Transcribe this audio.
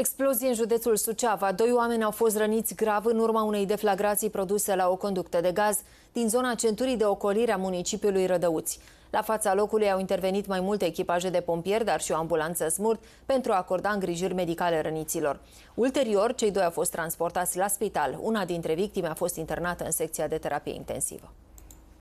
Explozii în județul Suceava. Doi oameni au fost răniți grav în urma unei deflagrații produse la o conductă de gaz din zona centurii de ocolire a municipiului Rădăuți. La fața locului au intervenit mai multe echipaje de pompieri, dar și o ambulanță smurt pentru a acorda îngrijiri medicale răniților. Ulterior, cei doi au fost transportați la spital. Una dintre victime a fost internată în secția de terapie intensivă.